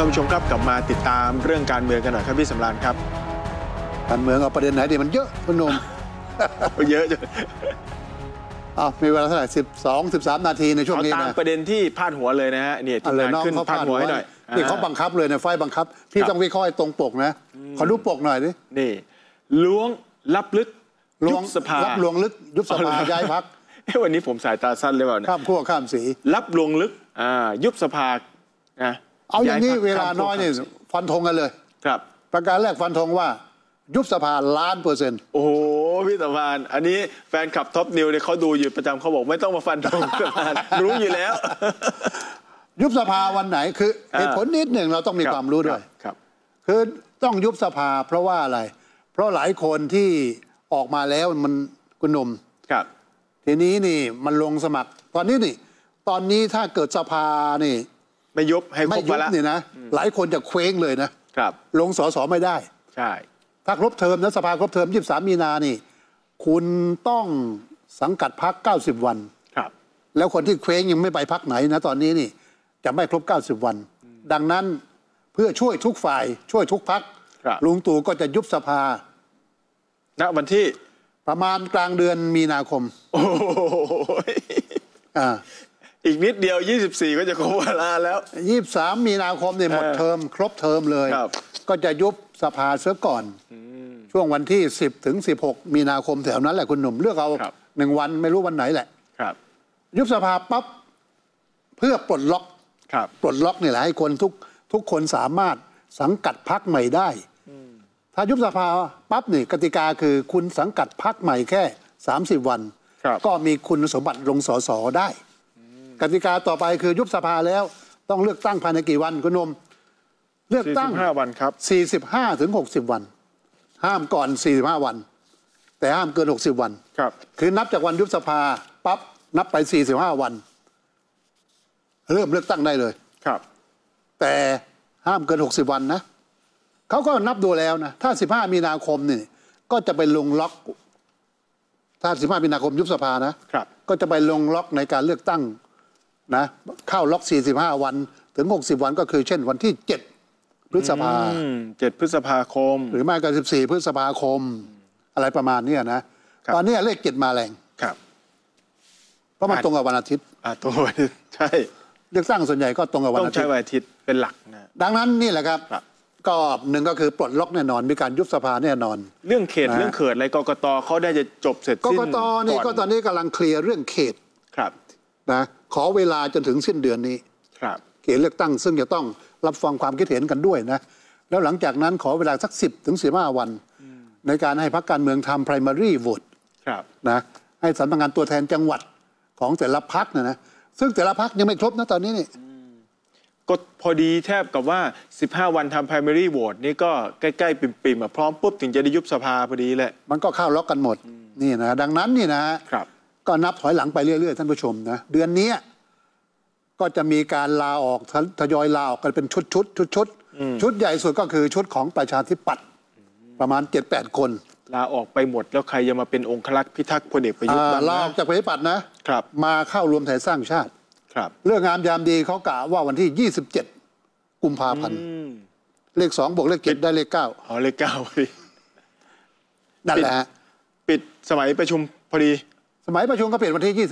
ท่านผู้ชมครับกลับมาติดตามเรื่องการเมืองกันหน่อย ครับพี่สำราญครับการเมืองเอาประเด็นไหนดีมันเยอะพนมเยอะจังอ้าวมีเวลาเท่าไหร่สิบสองสิบสามนาทีในช่วงนี้นะตามประเด็นที่พาดหัวเลยนะฮะเนี่ยทีมงานขึ้นพาดหัวให้หน่อยนี่เขาบังคับเลยนะไฟบังคับพี่ต้องวิเคราะห์ตรงปกนะขอดูปกหน่อยดินี่ล้วงลับลึกยุบสภารับลวงลึกยุบสภาย้ายพักวันนี้ผมสายตาสั้นเลยว่เ่ข้ามขั้วข้ามสีรับลวงลึกอ่ายุบสภานะเอาอย่างนี้เวลาน้อยนี่ ฟันธงกันเลย ครับ ประการแรกฟันธงว่า ยุบสภาล้านเปอร์เซ็นต์ โอ้โหพี่สะานอันนี้แฟนขับท็อปนิวเนี่ยเขาดูอยู่ประจำเขาบอก ไม่ต้องมาฟันธงนรู้อยู่แล้ว ยุบสภาวันไหนคือเหตุผลนิดหนึ่งเราต้องมีความรู้ด้วย ครับ คือต้องยุบสภาเพราะว่าอะไร เพราะหลายคนที่ออกมาแล้วมันคุณนมครับ ทีนี้นี่มันลงสมัคร ตอนนี้นี่ ตอนนี้ถ้าเกิดสภานี่ไม่ยุบให้ครไม่ยุวบเนี่ยนะหลายคนจะเคว้งเลยนะ ครับ ลงสอสอไม่ได้ ใช่ ถ้าครบเทอมนะสภาครบเทอมยีิบสามมีนานี่คุณต้องสังกัดพักเก้าสิบวัน ครับ แล้วคนที่เคว้งยังไม่ไปพักไหนนะตอนนี้นี่จะไม่ครบเก้าสิบวัน ดังนั้นเพื่อช่วยทุกฝ่าย ช่วยทุกพักลุงตู่ก็จะยุบสภา ณ วันที่ประมาณกลางเดือนมีนาคม โอ้โหอ่าอีกนิดเดียว 24 ก็จะครบเวลาแล้ว 23 มีนาคมเนี่ยหมดเทอมครบเทอมเลย ก็จะยุบสภาเสียก่อนช่วงวันที่ 10 ถึง 16 มีนาคมแถวนั้นแหละคุณหนุ่ม เลือกเอาหนึ่งวันไม่รู้วันไหนแหละยุบสภาปั๊บเพื่อปลดล็อกปลดล็อกนี่แหละให้คนทุกทุกคนสามารถสังกัดพักใหม่ได้ ถ้ายุบสภาปั๊บนี่กติกาคือคุณสังกัดพักใหม่แค่30วันก็มีคุณสมบัติลงสอสอได้กติกาต่อไปคือยุบสภาแล้ว ต้องเลือกตั้งภายในกี่วันคุณนมเลือกตั้ง45วันครับ45ถึง60วัน ห้ามก่อน45วัน แต่ห้ามเกิน60วันครับ คือนับจากวันยุบสภาปั๊บนับไป45วัน เริ่มเลือกตั้งได้เลยครับ แต่ห้ามเกิน60วันนะเขาก็นับดูแล้วนะถ้า15มีนาคมนี่ก็จะไปลงล็อก ถ้า15มีนาคมยุบสภานะครับก็จะไปลงล็อกในการเลือกตั้งนะเข้าล็อก 45 วัน ถึง 60 วันก็คือเช่นวันที่ 7 พฤษภาเจ็ดพฤษภาคม หรือไม่ก็14 พฤษภาคมอะไรประมาณนี้นะตอนนี้เลขเจ็ดมาแรงครับเพราะมันตรงกับวันอาทิตย์อ่าตรงวันอาทิตย์ใช่เลือกตั้งส่วนใหญ่ก็ตรงกับวันอาทิตย์ต้องใช้วันอาทิตย์เป็นหลักนะดังนั้นนี่แหละครับ ก็หนึ่งก็คือปลดล็อกแน่นอน มีการยุบสภาแน่นอน เรื่องเขตเรื่องเขตอะไรกกตเขาได้จะจบเสร็จสิ้นกกตนี่ก็ตอนนี้กำลังเคลียร์เรื่องเขตครับนะขอเวลาจนถึงสิ้นเดือนนี้ ครับเขตเลือกตั้งซึ่งจะต้องรับฟังความคิดเห็นกันด้วยนะ แล้วหลังจากนั้นขอเวลาสักสิบถึงสห้าวัน ในการให้พรรคการเมืองทำ primary vote นะให้สำนักงานตัวแทนจังหวัดของแต่ละพักนะนะซึ่งแต่ละพักยังไม่ครบนะตอนนี้นี่ก็พอดีแทบกับว่า 15 วันทำ primary vote นี่ก็ใกล้ๆปิ่มๆพร้อมปุ๊บถึงจะได้ยุบสภาพอดีแหละ มันก็เข้าล็อกกันหมดนี่นะดังนั้นนี่นะครับก็นับถอยหลังไปเรื่อยๆ ท่านผู้ชมนะเดือนนี้ ก็จะมีการลาออกทยอยลาออกกัน เป็นชุดชุดชุดชชุดใหญ่สุดก็คือชุดของประชาธิปัตย์ประมาณ 7-8 คน ลาออกไปหมด แล้วใครจะมาเป็นองครักษ์พิทักษ์พลเอกประยุทธ์บ้างลาออกจากประชาธิปัตย์นะครับ มาเข้ารวมไทยสร้างชาติ ครับ เรื่องงามยามดีเขากะว่าวันที่ 27 กุมภาพันธ์เลขสองบวกเลขเจ็ดได้เลขเก้าอ๋อเลขเก้าพอดีนั่นแหละ ปิดสมัยประชุมพอดีสมัยประชุมก็เปลี่ยนวันที่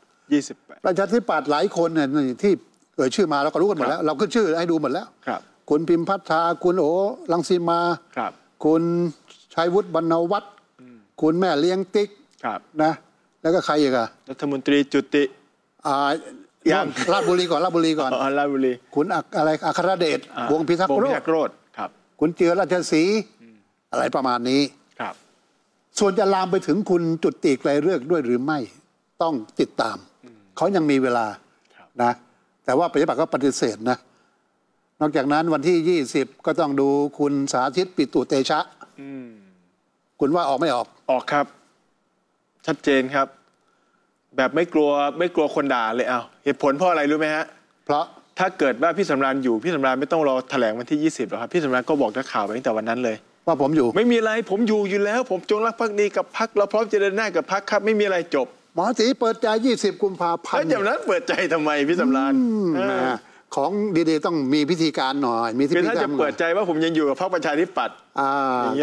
28 28 ประชาธิปัตย์หลายคนเนี่ยที่เอ่ยชื่อมาเราก็รู้กันหมดแล้ว เราขึ้นชื่อให้ดูหมดแล้ว ครับ คุณพิมพ์พัฒนาคุณโอลังสีมา ครับ คุณชัยวุฒิบรรณวัฒน์คุณแม่เลี้ยงติ๊ก ครับ นะ แล้วก็ใครอีกอะรัฐมนตรีจุติ อ่าอย่างลาบุรีก่อน ลาบุรีก่อนลาบุรี คุณอะไร อัครเดช วงพิทักษ์โรดครับ คุณเจือราชสีอะไรประมาณนี้ส่วนจะลามไปถึงคุณจุดตีไกลเรื่องด้วยหรือไม่ต้องติดตาม เขายังมีเวลานะ แต่ว่าปฏิบัติก็ปฏิเสธนะ นอกจากนั้นวันที่ยี่สิบก็ต้องดูคุณสาธิต ปิตุเตชะคุณว่าออกไม่ออกออกครับ ชัดเจนครับ แบบไม่กลัวไม่กลัวคนด่าเลย เอาเหตุผลเพราะอะไรรู้ไหมฮะ เพราะถ้าเกิดว่าพี่สำราญอยู่พี่สำราญไม่ต้องรอแถลงวันที่20หรอกครับพี่สำราญก็บอกนักข่าวไปตั้งแต่วันนั้นเลยว่าผมอยู่ ไม่มีอะไรผมอยู่อยู่แล้ว ผมจงรักภักดีกับพักเราพร้อมจะเดินหน้ากับพักครับ ไม่มีอะไรจบ หมอสีเปิดใจ20 กุมภาพันแล้วอย่างนั้นเปิดใจทำไมพี่สำรานของดี ๆ ต้องมีพิธีการหน่อย มีที่พิธีกรจะรเปิดใจว่าผมยังอยู่กับพรรคประชาธิปัตย์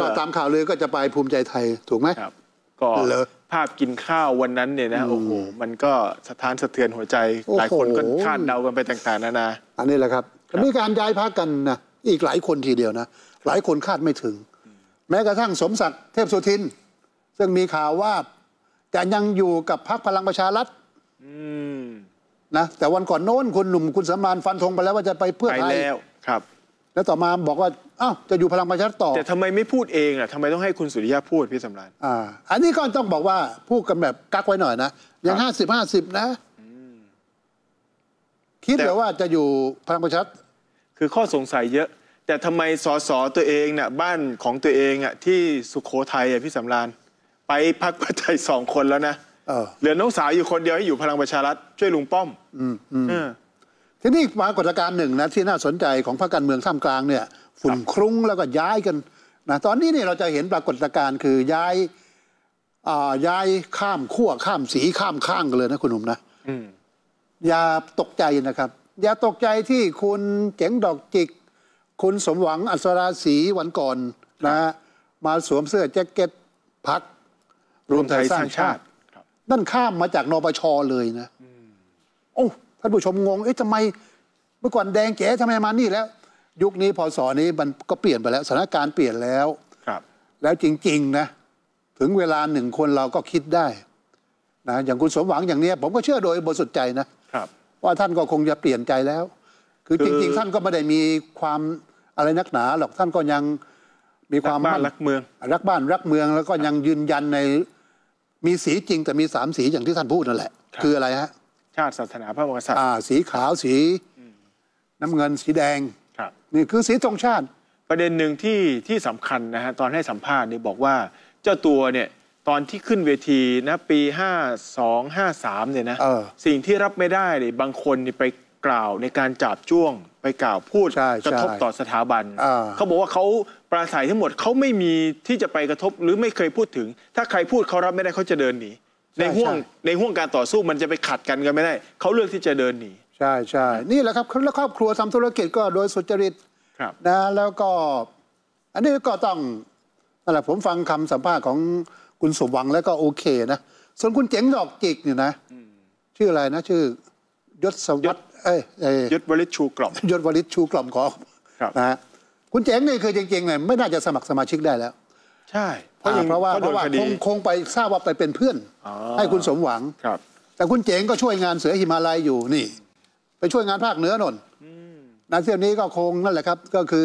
ก็ตามข่าวเลยก็จะไปภูมิใจไทยถูกไหมครับ ก็เภาพกินข้าววันนั้นเนี่ยนะโอ้โหมันก็สะท้านสะเทือนหัวใจหหลายคนก็คาดเดากันไปต่างๆนานาอันนี้แหละครับมีการย้ายพักกันนะอีกหลายคนทีเดียวนะหลายคนคาดไม่ถึงแม้กระทั่งสมศักดิ์เทพสุทิน ซึ่งมีข่าวว่า จะยังอยู่กับพรรคพลังประชารัฐนะ แต่วันก่อนโน้นคุณหนุ่มคุณสมานฟันธงไปแล้วว่าจะไปเพื่อไทยแล้วครับ แล้วต่อมาบอกว่าอ้าวจะอยู่พลังประชารัฐต่อ แต่ทำไมไม่พูดเองอ่ะทำไมต้องให้คุณสุริยะพูดพี่สำรานอ่าอันนี้ก็ต้องบอกว่าพูดกันแบบกักไว้หน่อยนะยังห้าสิบห้าสิบนะคิดแต่ว่าจะอยู่พลังประชารัฐคือข้อสงสัย เยอะแต่ทำไมสสตัวเองเนี่ยบ้านของตัวเองอ่ะที่สุโขทัยอ่ะพี่สำรานไปพักประชทยสองคนแล้วนะเหลือน้องสาวอยู่คนเดียวให้อยู่พลังประชารัฐช่วยลุงป้อมทีนี้ปรากฏการณ์หนึ่งนะที่น่าสนใจของพรรคการเมืองท่ามกลาง เนี่ย ฝุ่นครุ้งแล้วก็ย้ายกันนะตอนนี้เนี่ยเราจะเห็นปรากฏการณ์คือย้ายย้ายข้ามขั้วข้ามสีข้ามข้างกันเลยนะคุณหนุ่มนะอย่าตกใจนะครับอย่าตกใจที่คุณเจ๋งดอกจิกคุณสมหวังอัศราศีวันก่อนนะฮะมาสวมเสื้อแจ็คเก็ตพัก รวมไทยสร้างชาติ นั่นข้ามมาจากนปชเลยนะโอ้ท่านผู้ชมงง เอ๊ะทำไมเมื่อก่อนแดงแก๋ทำไมมานี่แล้ว ยุคนี้พอสอนี้มันก็เปลี่ยนไปแล้วสถานการณ์เปลี่ยนแล้วแล้วจริงๆนะถึงเวลาหนึ่งคนเราก็คิดได้นะอย่างคุณสมหวังอย่างเนี้ยผมก็เชื่อโดยบริสุทธิ์ใจนะว่าท่านก็คงจะเปลี่ยนใจแล้ว คือจริง ๆ ท่านก็ไม่ได้มีความอะไรนักหนา หรอกท่านก็ยังมีความมั่นรักเมืองรักบ้านรักเมือง แล้วก็ยังยืนยันใน มีสีจริง แต่มีสามสีอย่างที่ท่านพูดนั่นแหละ คืออะไรฮะ ชาติศาสนาพระมหากษัตริย์สีขาวสี น้ำเงินสีแดงนี่คือสีธงชาติประเด็นหนึ่งที่ที่สำคัญนะฮะตอนให้สัมภาษณ์เนี่ยบอกว่าเจ้าตัวเนี่ยตอนที่ขึ้นเวทีนะปี52 5มเนี่ยนะสิ่งที่รับไม่ได้เลยบางคนไปกล่าวในการจับจ้วงไปกล่าวพูดกระทบต่อสถาบันเขาบอกว่าเขาปราศัยทั้งหมดเขาไม่มีที่จะไปกระทบ หรือไม่เคยพูดถึง ถ้าใครพูดเขารับไม่ได้เขาจะเดินหนีในห่วงในห่วงการต่อสู้มันจะไปขัดกันกันไม่ได้ เขาเลือกที่จะเดินหนี ใช่ใช่นี่แหละครับแล้วครอบครัวทำธุรกิจก็โดยสุจริตนะแล้วก็ อันนี้ก็ต้องนั่นแหละผมฟังคำสัมภาษณ์ของคุณสมหวังแล้วก็โอเคนะส่วนคุณเจ๋งดอกจิกเนี่ยนะชื่ออะไรนะ ชื่อ ยศวัสดยอศวริชชูกล่อมยศวริชชูกล่อมขอครับนะฮะคุณเจ๋งนี่คือจริงๆเนี่ยไม่น่าจะสมัครสมาชิกได้แล้ว ใช่ เพราะยงเพราะว่าเพราะว่าคงคงไปทราบว่าไปเป็นเพื่อน ให้คุณสมหวังครับ แต่คุณเจ๋งก็ช่วยงานเสือหิมาลัยอยู่นี่ ไปช่วยงานภาคเหนือนนนักเที่ยวนี้ก็คงนั่นแหละครับ ก็คือ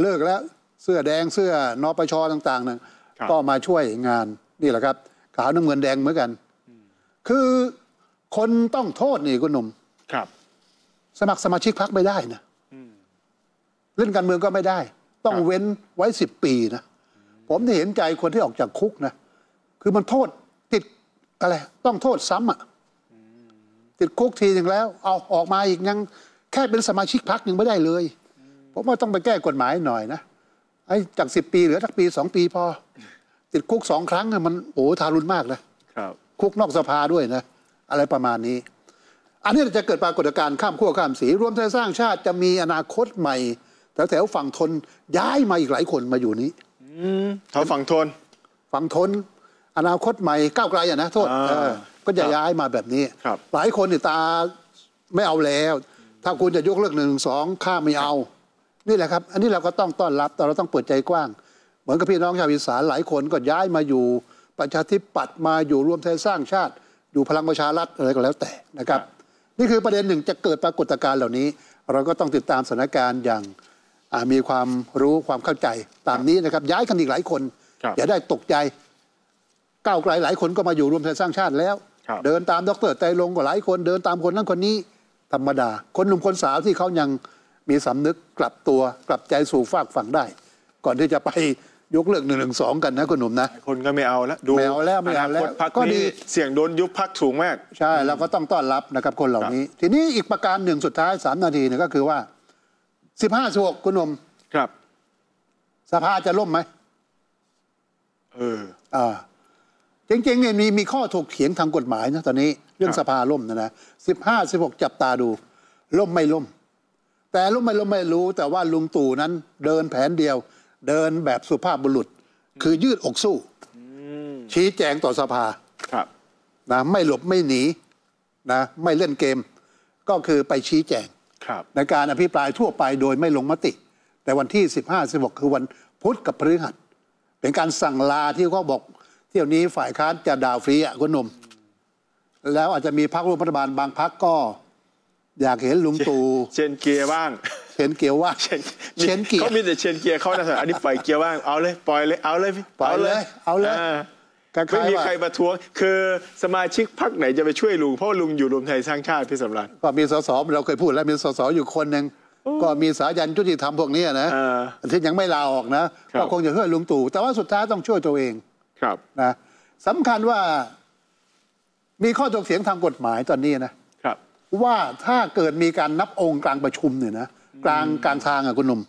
เลิกแล้วเสื้อแดงเสื้อนอปชต่างๆนั่นก็มาช่วยงานนี่แหละครับขาวน้ำเงินแดงเหมือนกันคือคนต้องโทษนี่คุณหนุ่มครับสมัครสมาชิกพรรคไม่ได้นะเล่นการเมืองก็ไม่ได้ ต้องเว้นไว้สิบปีนะผมที่เห็นใจคนที่ออกจากคุกนะ คือมันโทษติดอะไร ต้องโทษซ้ำอ่ะติดคุกทีหนึ่งแล้ว เอาออกมาอีกยัง แค่เป็นสมาชิกพรรคยังไม่ได้เลยผมว่าต้องไปแก้กฎหมายหน่อยนะไอ้จากสิบปีเหลือสักปีสองปีพอ ติดคุกสองครั้งมันโอ้ทารุณมากเลยคุกนอกสภาด้วยนะอะไรประมาณนี้อันนี้จะเกิดปรากฏการณ์ข้ามขั้วข้ามสีรวมไทยสร้างชาติ จะมีอนาคตใหม่แถวแถวฝั่งทนย้ายมาอีกหลายคนมาอยู่นี้แถวฝั่งทน ฝั่งทนอนาคตใหม่ก้าวไกลอ่ะนะ โทษก็จะย้ายมาแบบนี้ หลายคนนี่ตาไม่เอาแล้ว ถ้าคุณจะยกเลิกหนึ่งสองข้าไม่เอา นี่แหละครับ อันนี้เราก็ต้องต้อนรับแต่เราต้องเปิดใจกว้าง เหมือนกับพี่น้องชาวอีสานหลายคนก็ย้ายมาอยู่ประชาธิปัตย์มาอยู่รวมไทยสร้างชาติอยู่พลังประชารัฐอะไรก็แล้วแต่นะครับนี่คือประเด็นหนึ่งจะเกิดปรากฏการณ์เหล่านี้ เราก็ต้องติดตามสถานการณ์อย่างมีความรู้ความเข้าใจตามนี้นะครับ ย้ายกันอีกหลายคน อย่าได้ตกใจก้าวไกลหลายคนก็มาอยู่รวมไทยสร้างชาติแล้ว เดินตามดรไตรลงกาหลายคน เดินตามคนนั้นคนนี้ธรรมดาคนหนุ่มคนสาวที่เขายังมีสำนึกกลับตัว กลับใจสู่ฝากฝั่งได้ ก่อนที่จะไปยกเลิกหนึ่งหนึ่งสองกันนะ คุณหนุ่มนะคนก็ไม่เอาแล้ว ดูไม่เอาแล้วไม่เอาแล้วก็ดีเสี่ยงโดนยุบพักสูงมากใช่เราก็ต้องต้อนรับนะครับคนเหล่านี้ ทีนี้อีกประการหนึ่งสุดท้ายสามนาทีเนี่ยก็คือว่าสิบห้าสวกคุณหนุ่มครับ สภาจะล่มไหมเอออ่าจริงๆเนี่ยมีมีข้อถกเถียงทางกฎหมายนะ ตอนนี้เรื่องสภาล่มนะนะสิบห้าสิบหกจับตาดูล่มไม่ล่ม แต่ล่มไม่ล่มไม่รู้ แต่ว่าลุงตู่นั้น เดินแผนเดียวเดินแบบสุภาพบุรุษคือยืดอกสู้ชี้แจงต่อสภาครับนะไม่หลบไม่หนีนะไม่เล่นเกม ก็คือไปชี้แจงในการอภิปรายทั่วไปโดยไม่ลงมติ แต่วันที่ 15 16 คือวันพุธกับพฤหัสเป็นการสั่งลาที่เขาบอก เที่ยวนี้ฝ่ายค้านจะด่าฟรีอ่ะคุณนม แล้วอาจจะมีพรรครัฐบาลบางพรรคก็ อยากเห็นลุงตู่เช่นเกียร์บ้างชนเกียวว่างเชนเกียร์เขามีแต่เชนเกียร์เขานะอันนี้ปล่อยเกียร์ว่างเอาเลย ปล่อยเลย เอาเลยปล่อยเลยเอาเลยไม่มีใครมาทวงคือสมาชิกพรรคไหนจะไปช่วยลุงเพราะลุงอยู่รวมไทยสร้างชาติพี่สำรันก็มีสสเราเคยพูด แล้วมีสสอยู่คนหนึ่งก็มีสายันจุติธรรมพวกนี้นะที่ยังไม่ลาออกนะก็คงจะช่วยลุงตู่แต่ว่าสุดท้ายต้องช่วยตัวเองครับนะสำคัญว่ามีข้อตกเสียงทางกฎหมายตอนนี้นะครับ ว่าถ้าเกิดมีการนับองค์กลางประชุมเนี่ยนะกลางกลางทางอ่ะคุณหนุ่ม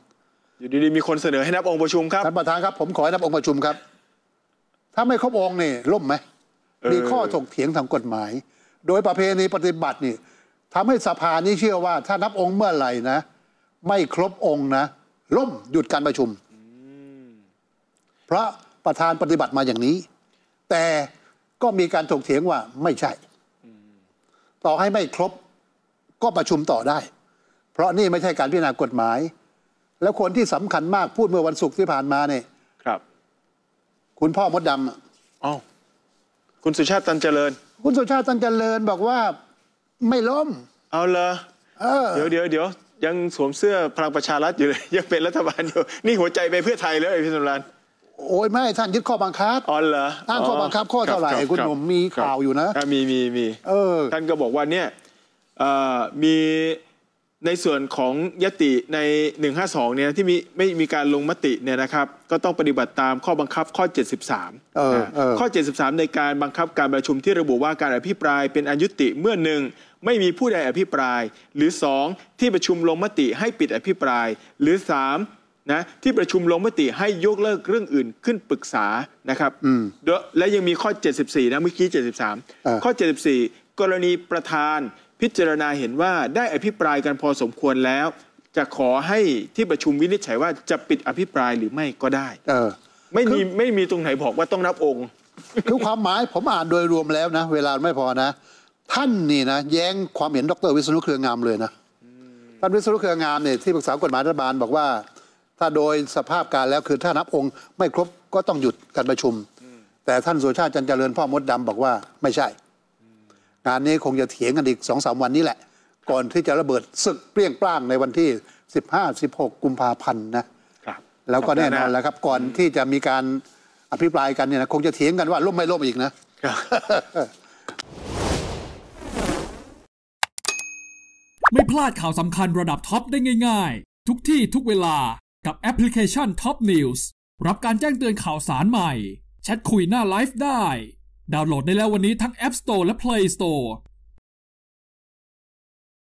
อยู่ดีๆมีคนเสนอให้นับองค์ประชุมครับ ท่านประธานครับผมขอให้นับองค์ประชุมครับ ถ้าไม่ครบองค์นี่ล่มไหมมีข้อถกเถียงทางกฎหมาย โดยประเพณีปฏิบัตินี่ทำให้สภานี้เชื่อว่า ถ้านับองค์เมื่อไหร่นะไม่ครบองค์นะล่มหยุดการประชุมเพราะประธานปฏิบัติมาอย่างนี้ แต่ก็มีการถกเถียงว่าไม่ใช่ต่อให้ไม่ครบ ก็ประชุมต่อได้เพราะนี่ไม่ใช่การพิจารณากฎหมาย แล้วคนที่สำคัญมากพูดเมื่อวันศุกร์ที่ผ่านมาเนี่ยครับ คุณพ่อมดดำอ๋อคุณสุชาติตันเจริญ คุณสุชาติตันเจริญบอกว่าไม่ล้ม เอาเลยเดี๋ยวเดี๋ยวเดี๋ยวยังสวมเสื้อพลังประชารัฐอยู่เลย ยังเป็นรัฐบาลอยู่ นี่หัวใจไปเพื่อไทยแล้ว้พี่สุรันโอ้ยไม่ท่านยึดข้อบังคับ อ๋อเหรอ อ้างข้อบังคับ ข้อเท่าไหร่คุณหนุ่มมีข่าวอยู่นะมีมีมีท่านก็บอกว่าเนี่ยมีในส่วนของยติใน 152 เนี่ย ที่มีไม่มีการลงมติเนี่ยนะครับ ก็ต้องปฏิบัติตามข้อบังคับข้อ 73เออเออข้อ 73 ในการบังคับการประชุมที่ระบุว่าการอภิปรายเป็นอันยุติเมื่อหนึ่งไม่มีผู้ใดอภิปราย หรือ2ที่ประชุมลงมติให้ปิดอภิปรายหรือ3นะที่ประชุมลงมติให้ยกเลิกเรื่องอื่นขึ้นปรึกษานะครับและยังมีข้อ 74นะเมื่อกี้ 73 ข้อ 74 กรณีประธานพิจารณาเห็นว่าได้อภิปรายกันพอสมควรแล้ว จะขอให้ที่ประชุมวินิจฉัยว่าจะปิดอภิปรายหรือไม่ก็ได้ เออ ไม่มีไม่มีตรงไหนบอกว่าต้องนับองค์ คือความหมาย ผมอ่านโดยรวมแล้วนะ เวลาไม่พอนะ ท่านนี่นะ แย้งความเห็นดรวิศนุเครืองามเลยนะท่านวิศนุเครืองามเนี่ยที่ปรึกษากฎหมายรัฐบาลบอกว่า ถ้าโดยสภาพการแล้วคือถ้านับองค์ ไม่ครบก็ต้องหยุดการประชุมแต่ท่านสุชาติจันเจริญพ่อมดดำบอกว่า ไม่ใช่งานนี้คงจะเถียงกันอีกสองสามวันนี้แหละ ก่อนที่จะระเบิดศึกเปรี้ยงปร้างในวันที่ 15-16 กุมภาพันธ์นะแล้วก็แน่นอนแล้วครับ ก่อนที่จะมีการอภิปรายกันเนี่ยนะ คงจะเถียงกันว่าล่มไม่ล่มอีกนะไม่พลาดข่าวสำคัญระดับท็อปได้ง่ายๆ ทุกที่ทุกเวลากับแอปพลิเคชัน Top News รับการแจ้งเตือนข่าวสารใหม่แชทคุยหน้าไลฟ์ได้ดาวน์โหลดได้แล้ววันนี้ทั้ง App Store และ Play Store